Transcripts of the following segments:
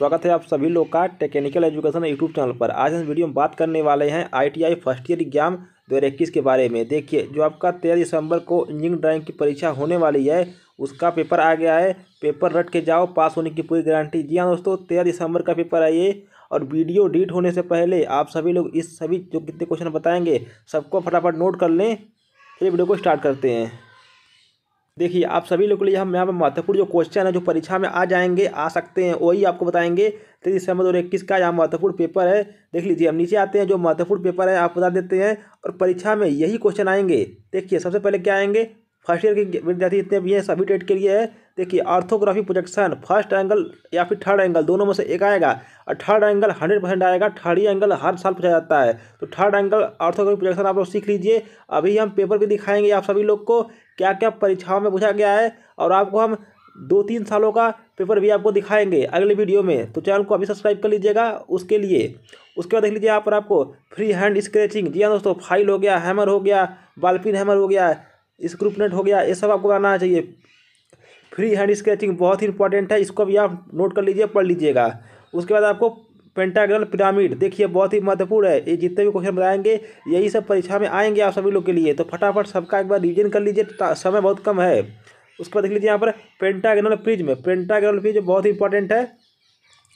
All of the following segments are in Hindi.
स्वागत है आप सभी लोग का टेक्निकल एजुकेशन यूट्यूब चैनल पर आज हम वीडियो में बात करने वाले हैं आईटीआई फर्स्ट ईयर एग्जाम दो हज़ार इक्कीस के बारे में देखिए जो आपका तेरह दिसंबर को इंजीनियरिंग ड्राइंग की परीक्षा होने वाली है उसका पेपर आ गया है पेपर रट के जाओ पास होने की पूरी गारंटी जी हाँ दोस्तों तेरह दिसंबर का पेपर आइए और वीडियो डिलीट होने से पहले आप सभी लोग इस सभी जो कितने क्वेश्चन बताएंगे सबको फटाफट नोट कर लें फिर वीडियो को स्टार्ट करते हैं देखिए आप सभी लोग के लिए हम यहाँ पर महत्वपूर्ण जो क्वेश्चन है जो परीक्षा में आ जाएंगे आ सकते हैं वही आपको बताएंगे तेईस दिसंबर दो इक्कीस का यहाँ महत्वपूर्ण पेपर है देख लीजिए हम नीचे आते हैं जो महत्वपूर्ण पेपर है आप बता देते हैं और परीक्षा में यही क्वेश्चन आएंगे देखिए सबसे पहले क्या आएंगे फर्स्ट ईयर के विद्यार्थी जितने भी हैं सभी डेट के लिए है देखिए आर्थोग्राफी प्रोजेक्शन फर्स्ट एंगल या फिर थर्ड एंगल दोनों में से एक आएगा और थर्ड एंगल हंड्रेड परसेंट आएगा थर्ड ही एंगल हर साल पूछा जाता है तो थर्ड एंगल आर्थोग्राफी प्रोजेक्शन आप लोग सीख लीजिए अभी हम पेपर भी दिखाएंगे आप सभी लोग को क्या क्या परीक्षाओं में पूछा गया है और आपको हम दो तीन सालों का पेपर भी आपको दिखाएंगे अगले वीडियो में तो चैनल को अभी सब्सक्राइब कर लीजिएगा उसके लिए उसके बाद देख लीजिए यहाँ पर आपको फ्री हैंड स्क्रैचिंग जी हाँ दोस्तों फाइल हो गया हैमर हो गया बालपिन हैमर हो गया स्क्रूप नेट हो गया ये सब आपको आना चाहिए फ्री हैंड स्केचिंग बहुत ही इंपॉर्टेंट है इसको भी आप नोट कर लीजिए पढ़ लीजिएगा उसके बाद आपको पेंटागनल पिरामिड देखिए बहुत ही महत्वपूर्ण है ये जितने भी क्वेश्चन बताएंगे यही सब परीक्षा में आएंगे आप सभी लोग के लिए तो फटाफट सबका एक बार रिविजन कर लीजिए समय बहुत कम है उसके बाद देख लीजिए यहाँ पर प्रिज में पेंटागनल प्रिज बहुत ही इंपॉर्टेंट है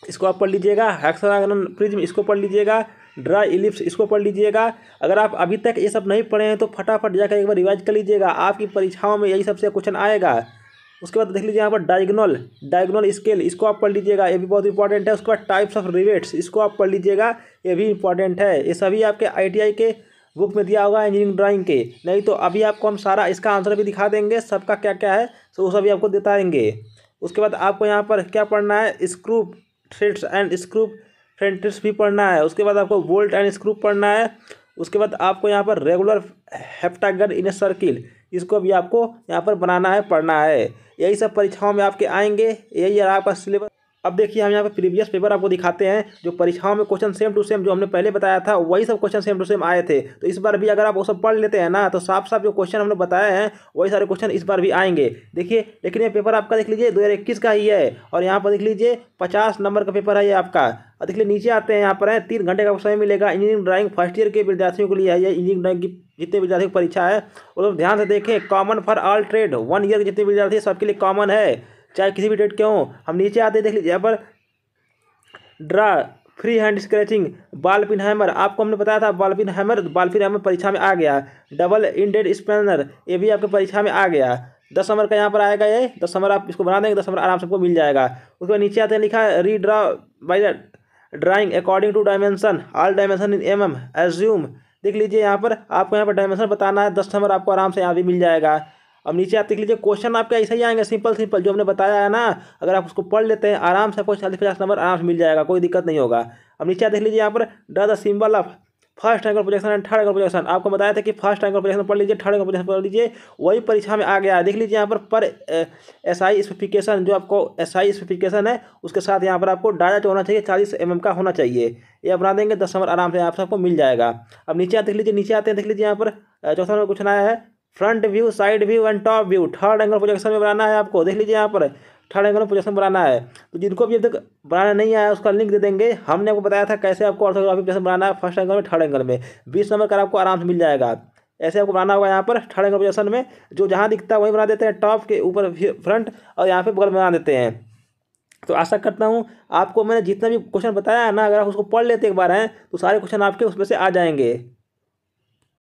इसको आप पढ़ लीजिएगा हेक्सागोनल प्रिज इसको पढ़ लीजिएगा ड्राई इलिप्स इसको पढ़ लीजिएगा अगर आप अभी तक ये सब नहीं पढ़े हैं तो फटाफट जाकर एक बार रिवाइज कर लीजिएगा आपकी परीक्षाओं में यही सबसे क्वेश्चन आएगा उसके बाद देख लीजिए यहाँ पर डायग्नल डायग्नल स्केल इसको आप पढ़ लीजिएगा ये भी बहुत इंपॉर्टेंट है उसके बाद टाइप्स ऑफ रिवेट्स इसको आप पढ़ लीजिएगा ये भी इंपॉर्टेंट है ये सभी आपके आईटीआई के बुक में दिया होगा इंजीनियरिंग ड्राइंग के नहीं तो अभी आपको हम सारा इसका आंसर भी दिखा देंगे सबका क्या क्या है सो तो वो सभी आपको बताएंगे उसके बाद आपको यहाँ पर क्या पढ़ना है screw threads and screw friend tips भी पढ़ना है उसके बाद आपको बोल्ट एंड स्क्रू पढ़ना है उसके बाद आपको यहाँ पर regular heptagon in a circle इसको भी आपको यहाँ पर बनाना है पढ़ना है यही सब परीक्षाओं में आपके आएंगे यही आपका सिलेबस अब देखिए हम यहाँ पे प्रीवियस पेपर आपको दिखाते हैं जो परीक्षाओं में क्वेश्चन सेम टू सेम जो हमने पहले बताया था वही सब क्वेश्चन सेम टू सेम आए थे तो इस बार भी अगर आप वो सब पढ़ लेते हैं ना तो साफ साफ जो क्वेश्चन हमने बताए हैं वही सारे क्वेश्चन इस बार भी आएंगे देखिए लेकिन ये पेपर आपका देख लीजिए दो का ही है और यहाँ पर देख लीजिए पचास नंबर का पेपर है ये आपका और देख नीचे आते हैं यहाँ पर है तीन घंटे का समय मिलेगा इंजीनियरिंग ड्राइंग फर्स्ट ईयर के विद्यार्थियों के लिए है ये इंजीनियरिंग ड्राइंग की जितने विद्यार्थियों की परीक्षा है और ध्यान से देखें common for all trade one year के जितने विद्यार्थी सबके लिए कॉमन है चाहे किसी भी डेट के हों हम नीचे आते देख लीजिए यहाँ पर draw free hand scratching ball peen hammer आपको हमने बताया था बालपिन हैमर बालपिन हैमर परीक्षा में आ गया डबल इंडेड स्पेनर ये भी आपके परीक्षा में आ गया दस नंबर का यहाँ पर आएगा ये दस नंबर आप इसको बना देंगे दस नंबर आराम से आपको मिल जाएगा उसके बाद नीचे आते हैं लिखा है redraw by drawing according to dimension all dimension in M M assume देख लीजिए यहाँ पर आपको यहाँ पर डायमेंशन बताना है दस नंबर आपको आराम से यहाँ भी मिल जाएगा अब नीचे आप देख लीजिए क्वेश्चन आपके ऐसे ही आएंगे सिंपल सिंपल जो हमने बताया है ना अगर आप उसको पढ़ लेते हैं आराम से आपको चालीस पचास नंबर आराम से मिल जाएगा कोई दिक्कत नहीं होगा अब नीचे आप देख लीजिए यहाँ पर draw the symbol of first angle projection and third angle projection आपको बताया था कि फर्स्ट एंगल प्रोजेक्शन पढ़ लीजिए थर्ड एंगल प्रोजेक्शन पढ़ लीजिए वही परीक्षा में आ गया देख लीजिए यहाँ पर पर एस आई स्पेसिफिकेशन जो आपको एस आई स्पेसिफिकेशन है उसके साथ यहाँ पर आपको डाटा जो होना चाहिए चालीस एम का होना चाहिए ये अपना देंगे दस नंबर आराम से आप सबको मिल जाएगा अब नीचे देख लीजिए नीचे आते हैं देख लीजिए यहाँ पर चौथा नंबर क्वेश्चन आया है front view side view and top view third angle projection में बनाना है आपको देख लीजिए यहाँ पर थर्ड एंगल में प्रोजेक्शन बनाना है तो जिनको भी अभी तक बनाना नहीं आया उसका लिंक दे देंगे हमने आपको बताया था कैसे आपको ऑर्थोग्राफी प्रोजेक्शन बनाना है फर्स्ट एंगल में थर्ड एंगल में बीस नंबर का आपको आराम से मिल जाएगा ऐसे आपको बनाना होगा यहाँ पर थर्ड एंगल प्रोजेक्शन में जो जहाँ दिखता है वहीं बना देते हैं टॉप के ऊपर फ्रंट और यहाँ पर बगल बना देते हैं तो आशा करता हूँ आपको मैंने जितना भी क्वेश्चन बताया है ना अगर आप उसको पढ़ लेते एक बार हैं तो सारे क्वेश्चन आपके उसमें से आ जाएंगे